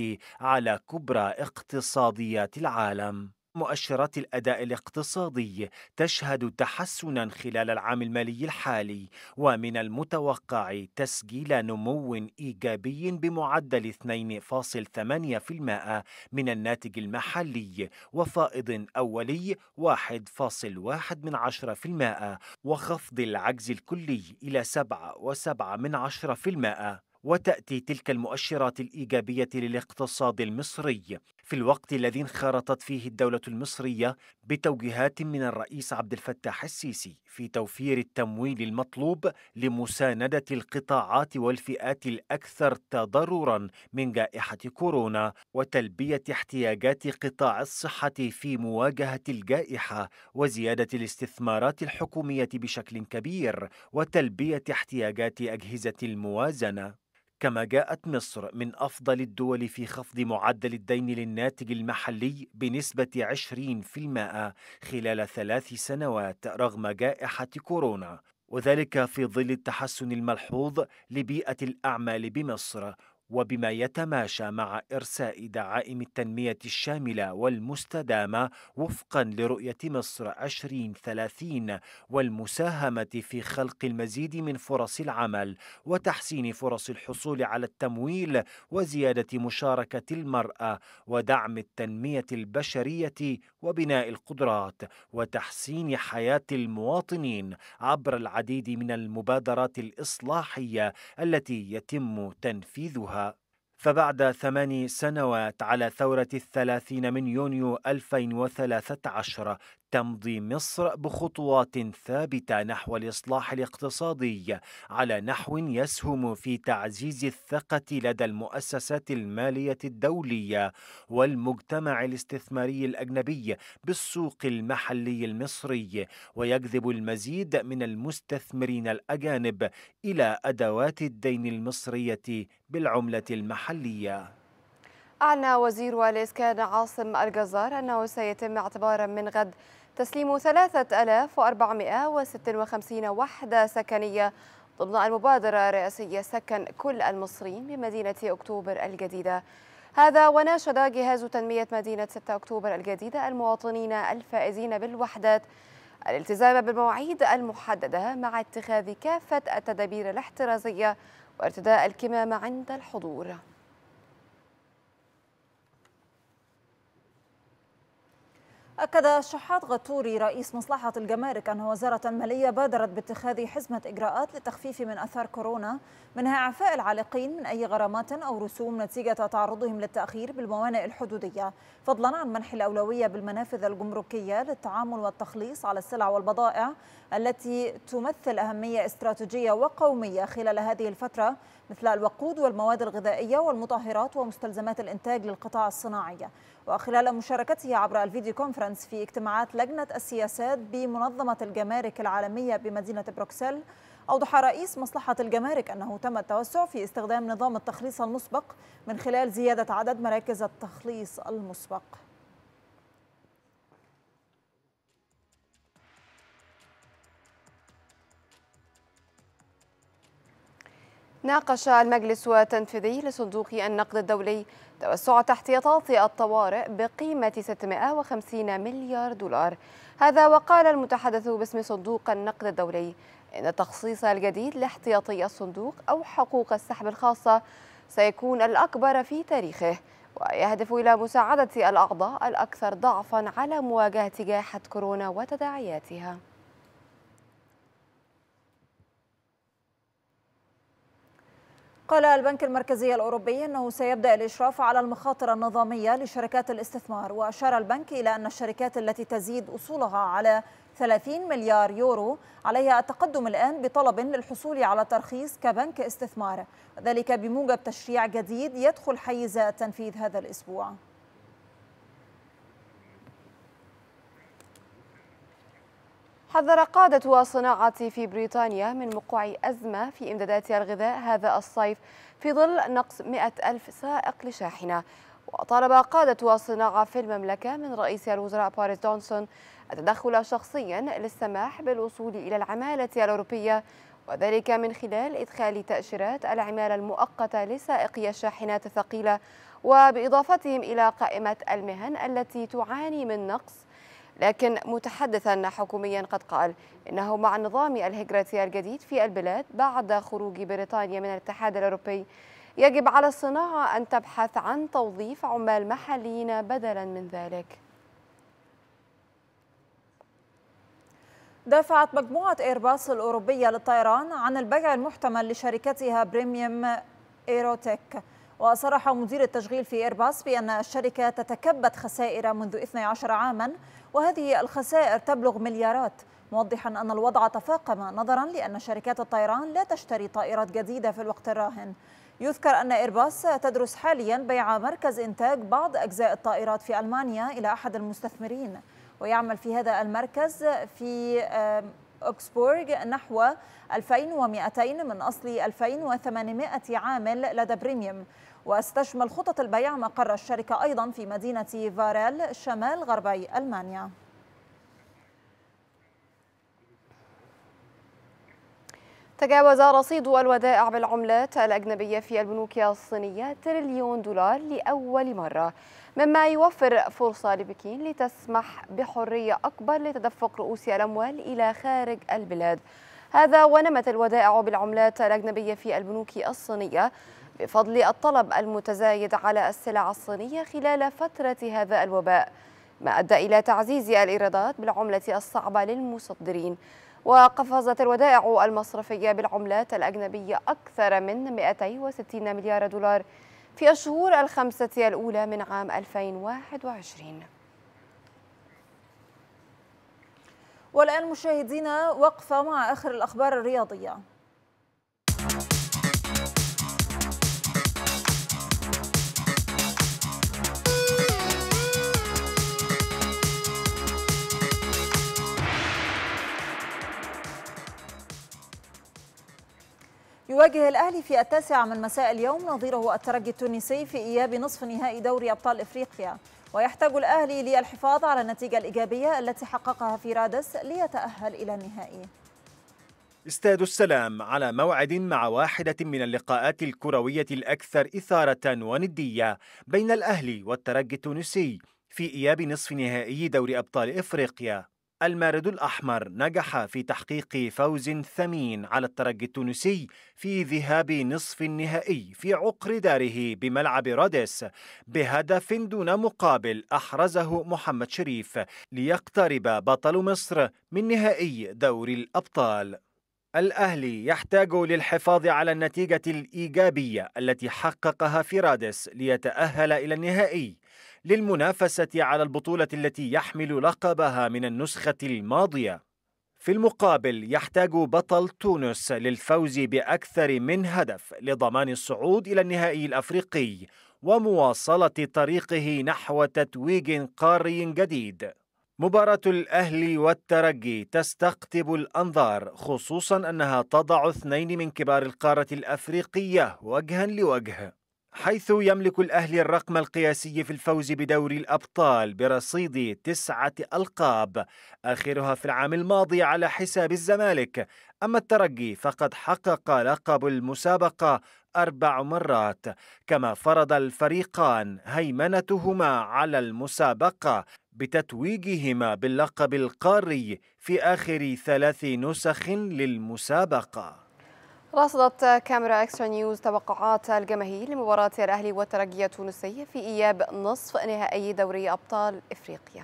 على كبرى اقتصاديات العالم مؤشرات الأداء الاقتصادي تشهد تحسنا خلال العام المالي الحالي ومن المتوقع تسجيل نمو إيجابي بمعدل 2.8% من الناتج المحلي وفائض أولي 1.1 وخفض العجز الكلي إلى 7.7 وتأتي تلك المؤشرات الإيجابية للاقتصاد المصري في الوقت الذي انخرطت فيه الدولة المصرية بتوجيهات من الرئيس عبد الفتاح السيسي في توفير التمويل المطلوب لمساندة القطاعات والفئات الأكثر تضررا من جائحة كورونا وتلبية احتياجات قطاع الصحة في مواجهة الجائحة وزيادة الاستثمارات الحكومية بشكل كبير وتلبية احتياجات أجهزة الموازنة كما جاءت مصر من أفضل الدول في خفض معدل الدين للناتج المحلي بنسبة 20% خلال ثلاث سنوات رغم جائحة كورونا وذلك في ظل التحسن الملحوظ لبيئة الأعمال بمصر وبما يتماشى مع إرساء دعائم التنمية الشاملة والمستدامة وفقا لرؤية مصر 2030 والمساهمة في خلق المزيد من فرص العمل وتحسين فرص الحصول على التمويل وزيادة مشاركة المرأة ودعم التنمية البشرية وبناء القدرات وتحسين حياة المواطنين عبر العديد من المبادرات الإصلاحية التي يتم تنفيذها فبعد ثمان سنوات على ثورة الثلاثين من يونيو 2013 تمضي مصر بخطوات ثابته نحو الاصلاح الاقتصادي على نحو يسهم في تعزيز الثقه لدى المؤسسات الماليه الدوليه والمجتمع الاستثماري الاجنبي بالسوق المحلي المصري ويجذب المزيد من المستثمرين الاجانب الى ادوات الدين المصريه بالعمله المحليه أعلن وزير الإسكان عاصم الجزار أنه سيتم اعتبارا من غد تسليم 3456 وحدة سكنية ضمن المبادرة الرئاسية سكن كل المصريين بمدينة أكتوبر الجديدة هذا وناشد جهاز تنمية مدينة 6 أكتوبر الجديدة المواطنين الفائزين بالوحدات الالتزام بالمواعيد المحددة مع اتخاذ كافة التدابير الاحترازية وارتداء الكمامة عند الحضور أكد الشحات غتوري رئيس مصلحة الجمارك أن وزارة المالية بادرت باتخاذ حزمة إجراءات للتخفيف من أثار كورونا منها إعفاء العالقين من أي غرامات أو رسوم نتيجة تعرضهم للتأخير بالموانئ الحدودية فضلا عن منح الأولوية بالمنافذ الجمركية للتعامل والتخليص على السلع والبضائع التي تمثل أهمية استراتيجية وقومية خلال هذه الفترة مثل الوقود والمواد الغذائية والمطهرات ومستلزمات الإنتاج للقطاع الصناعي وخلال مشاركته عبر الفيديو كونفرنس في اجتماعات لجنة السياسات بمنظمة الجمارك العالمية بمدينة بروكسل أوضح رئيس مصلحة الجمارك أنه تم التوسع في استخدام نظام التخليص المسبق من خلال زيادة عدد مراكز التخليص المسبق ناقش المجلس التنفيذي لصندوق النقد الدولي توسع احتياطات الطوارئ بقيمة 650 مليار دولار هذا وقال المتحدث باسم صندوق النقد الدولي إن التخصيص الجديد لاحتياطي الصندوق أو حقوق السحب الخاصة سيكون الأكبر في تاريخه ويهدف إلى مساعدة الأعضاء الأكثر ضعفا على مواجهة جائحة كورونا وتداعياتها قال البنك المركزي الأوروبي أنه سيبدأ الإشراف على المخاطر النظامية لشركات الاستثمار وأشار البنك إلى أن الشركات التي تزيد أصولها على 30 مليار يورو عليها التقدم الآن بطلب للحصول على ترخيص كبنك استثمار ذلك بموجب تشريع جديد يدخل حيز التنفيذ هذا الأسبوع حذر قادة الصناعة في بريطانيا من وقوع أزمة في إمداداتها الغذاء هذا الصيف في ظل نقص 100 ألف سائق لشاحنة وطالب قادة الصناعة في المملكة من رئيس الوزراء باريس جونسون التدخل شخصيا للسماح بالوصول إلى العمالة الأوروبية وذلك من خلال إدخال تأشيرات العمالة المؤقتة لسائقي الشاحنات الثقيلة وبإضافتهم إلى قائمة المهن التي تعاني من نقص لكن متحدثا حكوميا قد قال إنه مع نظام الهجرة الجديد في البلاد بعد خروج بريطانيا من الاتحاد الأوروبي يجب على الصناعة أن تبحث عن توظيف عمال محليين بدلا من ذلك دافعت مجموعة إيرباص الأوروبية للطيران عن البيع المحتمل لشركتها بريميوم إيروتيك وصرح مدير التشغيل في إيرباص بأن الشركة تتكبد خسائر منذ 12 عاماً وهذه الخسائر تبلغ مليارات موضحا أن الوضع تفاقم نظرا لأن شركات الطيران لا تشتري طائرات جديدة في الوقت الراهن يذكر أن إيرباص تدرس حاليا بيع مركز إنتاج بعض أجزاء الطائرات في ألمانيا إلى أحد المستثمرين ويعمل في هذا المركز في أوكسبورغ نحو 2200 من أصل 2800 عامل لدى بريميوم واستشمل خطط البيع مقر الشركة أيضا في مدينة فاريل شمال غربي ألمانيا تجاوز رصيد الودائع بالعملات الأجنبية في البنوك الصينية تريليون دولار لأول مرة مما يوفر فرصة لبكين لتسمح بحرية أكبر لتدفق رؤوس الأموال إلى خارج البلاد هذا ونمت الودائع بالعملات الأجنبية في البنوك الصينية بفضل الطلب المتزايد على السلع الصينية خلال فترة هذا الوباء ما أدى إلى تعزيز الإيرادات بالعملة الصعبة للمصدرين وقفزت الودائع المصرفية بالعملات الأجنبية أكثر من 260 مليار دولار في الشهور الخمسة الأولى من عام 2021 والآن مشاهدينا وقفة مع آخر الأخبار الرياضية يواجه الأهلي في التاسع من مساء اليوم نظيره الترجي التونسي في إياب نصف نهائي دوري أبطال إفريقيا ويحتاج الأهلي للحفاظ على النتيجة الإيجابية التي حققها في رادس ليتأهل إلى النهائي استاد السلام على موعد مع واحدة من اللقاءات الكروية الأكثر إثارة وندية بين الأهلي والترجي التونسي في إياب نصف نهائي دوري أبطال إفريقيا المارد الأحمر نجح في تحقيق فوز ثمين على الترجي التونسي في ذهاب نصف النهائي في عقر داره بملعب رادس بهدف دون مقابل أحرزه محمد شريف ليقترب بطل مصر من نهائي دوري الأبطال الأهلي يحتاج للحفاظ على النتيجة الإيجابية التي حققها في رادس ليتأهل إلى النهائي للمنافسة على البطولة التي يحمل لقبها من النسخة الماضية في المقابل يحتاج بطل تونس للفوز بأكثر من هدف لضمان الصعود إلى النهائي الأفريقي ومواصلة طريقه نحو تتويج قاري جديد مباراة الأهلي والترجي تستقطب الأنظار خصوصا أنها تضع اثنين من كبار القارة الأفريقية وجها لوجه حيث يملك الأهلي الرقم القياسي في الفوز بدوري الأبطال برصيد تسعة ألقاب آخرها في العام الماضي على حساب الزمالك أما الترجي فقد حقق لقب المسابقة أربع مرات كما فرض الفريقان هيمنتهما على المسابقة بتتويجهما باللقب القاري في آخر ثلاث نسخ للمسابقة رصدت كاميرا اكسترا نيوز توقعات الجماهير لمباراة الأهلي والترجي التونسي في إياب نصف نهائي دوري أبطال إفريقيا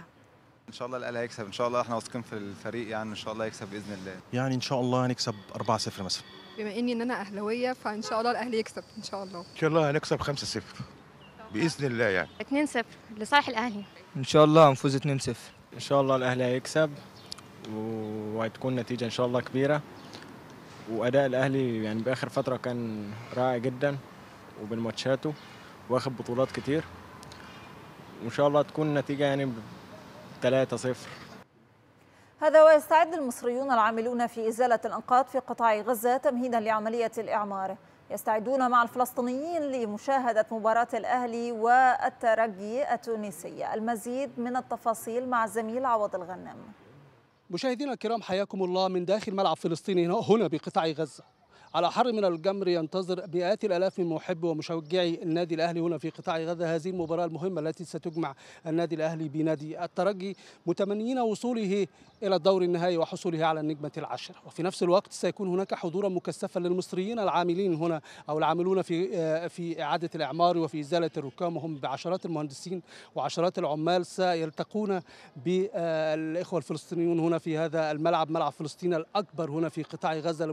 ان شاء الله الاهلي هيكسب ان شاء الله احنا واثقين في الفريق يعني ان شاء الله هيكسب باذن الله يعني ان شاء الله هنكسب 4-0 مثلا بما اني ان انا اهلاويه فان شاء الله الاهلي يكسب ان شاء الله ان شاء الله هنكسب 5-0 باذن الله يعني 2-0 لصالح الاهلي ان شاء الله هنفوز 2-0 ان شاء الله الاهلي هيكسب وهتكون نتيجه ان شاء الله كبيره واداء الاهلي يعني باخر فتره كان رائع جدا وبين ماتشاته واخد بطولات كتير وان شاء الله تكون النتيجه يعني 3 0 هذا ويستعد المصريون العاملون في ازاله الانقاض في قطاع غزه تمهيدا لعمليه الاعمار يستعدون مع الفلسطينيين لمشاهده مباراه الاهلي والترجي التونسي المزيد من التفاصيل مع الزميل عوض الغنم مشاهدينا الكرام حياكم الله من داخل ملعب فلسطيني هنا بقطاع غزة على حر من الجمر ينتظر مئات الالاف من محبي ومشجعي النادي الاهلي هنا في قطاع غزه هذه المباراه المهمه التي ستجمع النادي الاهلي بنادي الترجي متمنيين وصوله الى الدور النهائي وحصوله على النجمه العاشره وفي نفس الوقت سيكون هناك حضورا مكثفا للمصريين العاملين هنا او العاملون في آه، في اعاده الاعمار وفي ازاله الركام وهم بعشرات المهندسين وعشرات العمال سيلتقون بالاخوه الفلسطينيون هنا في هذا الملعب ملعب فلسطين الاكبر هنا في قطاع غزه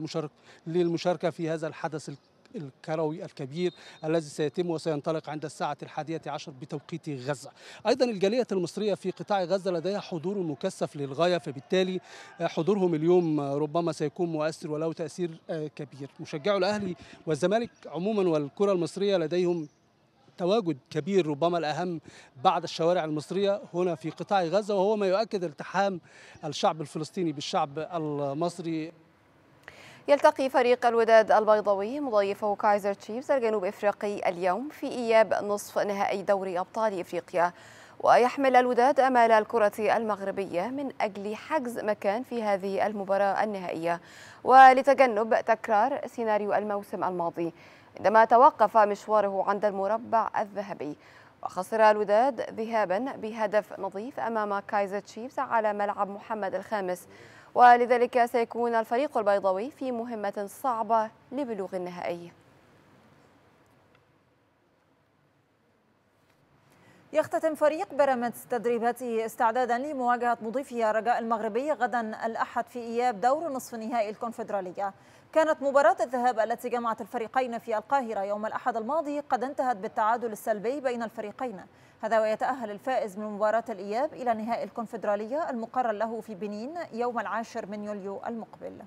للمشاركه المشاركة في هذا الحدث الكروي الكبير الذي سيتم وسينطلق عند الساعة الحادية عشر بتوقيت غزة أيضا الجالية المصرية في قطاع غزة لديها حضور مكثف للغاية فبالتالي حضورهم اليوم ربما سيكون مؤثر ولو تأثير آه، كبير مشجعو الأهلي والزمالك عموما والكرة المصرية لديهم تواجد كبير ربما الأهم بعد الشوارع المصرية هنا في قطاع غزة وهو ما يؤكد التحام الشعب الفلسطيني بالشعب المصري يلتقي فريق الوداد البيضاوي مضيفه كايزر تشيفز الجنوب إفريقي اليوم في إياب نصف نهائي دوري أبطال إفريقيا ويحمل الوداد أمال الكرة المغربية من أجل حجز مكان في هذه المباراة النهائية ولتجنب تكرار سيناريو الموسم الماضي عندما توقف مشواره عند المربع الذهبي وخسر الوداد ذهابا بهدف نظيف أمام كايزر تشيفز على ملعب محمد الخامس ولذلك سيكون الفريق البيضاوي في مهمة صعبة لبلوغ النهائي يختتم فريق بيراميدز تدريباته استعدادا لمواجهة مضيفه الرجاء المغربي غدا الأحد في إياب دور نصف نهائي الكونفدرالية كانت مباراة الذهاب التي جمعت الفريقين في القاهرة يوم الأحد الماضي قد انتهت بالتعادل السلبي بين الفريقين هذا ويتأهل الفائز من مباراة الإياب إلى نهائي الكونفدرالية المقرر له في بنين يوم العاشر من يوليو المقبل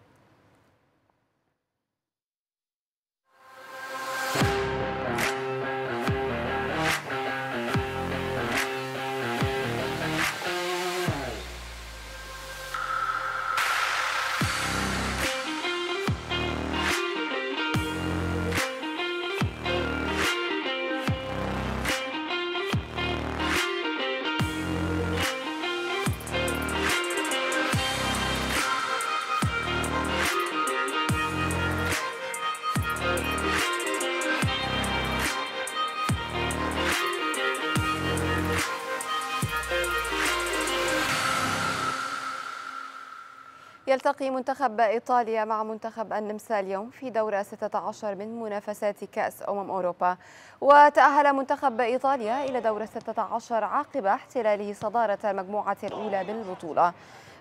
يلتقي منتخب إيطاليا مع منتخب النمسا اليوم في دورة 16 من منافسات كأس أمم أوروبا وتأهل منتخب إيطاليا إلى دورة 16 عقب احتلاله صدارة المجموعة الأولى بالبطولة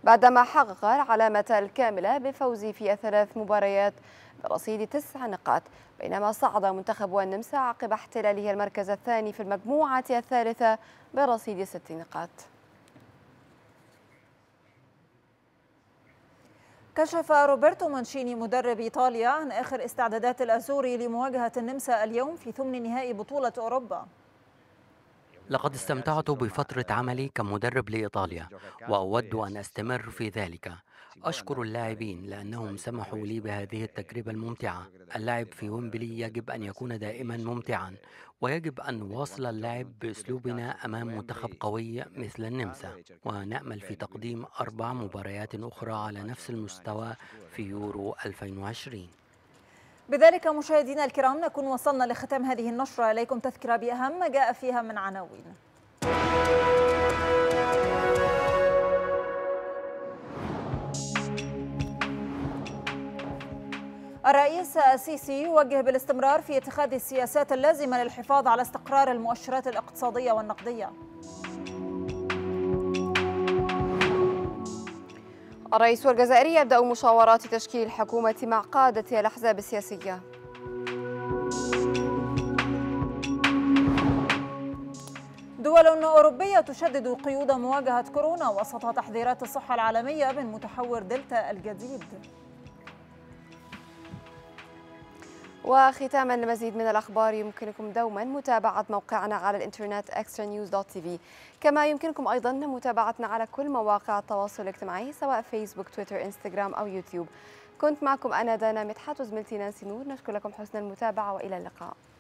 بعدما حقق العلامة الكاملة بفوز في الثلاث مباريات برصيد تسع نقاط بينما صعد منتخب النمسا عقب احتلاله المركز الثاني في المجموعة الثالثة برصيد ست نقاط كشف روبرتو مانشيني مدرب إيطاليا عن آخر استعدادات الأزوري لمواجهة النمسا اليوم في ثمن نهائي بطولة أوروبا لقد استمتعت بفترة عملي كمدرب لإيطاليا وأود أن أستمر في ذلك أشكر اللاعبين لأنهم سمحوا لي بهذه التجربة الممتعة اللعب في ويمبلي يجب أن يكون دائما ممتعا ويجب أن نواصل اللعب بأسلوبنا أمام منتخب قوي مثل النمسا ونأمل في تقديم أربع مباريات أخرى على نفس المستوى في يورو 2020 بذلك مشاهدينا الكرام نكون وصلنا لختام هذه النشرة إليكم تذكرة بأهم ما جاء فيها من عناوين الرئيس السيسي يوجه بالاستمرار في اتخاذ السياسات اللازمة للحفاظ على استقرار المؤشرات الاقتصادية والنقدية الرئيس الجزائري يبدأ مشاورات تشكيل الحكومة مع قادة الأحزاب السياسية دول أوروبية تشدد قيود مواجهة كورونا وسط تحذيرات الصحة العالمية من متحور دلتا الجديد وختاما لمزيد من الأخبار يمكنكم دوما متابعة موقعنا على الإنترنت اكسترا نيوز دوت تي في كما يمكنكم أيضا متابعتنا على كل مواقع التواصل الاجتماعي سواء فيسبوك تويتر إنستغرام أو يوتيوب كنت معكم أنا دانا مدحت وزميلتي نانسي نور نشكر لكم حسن المتابعة وإلى اللقاء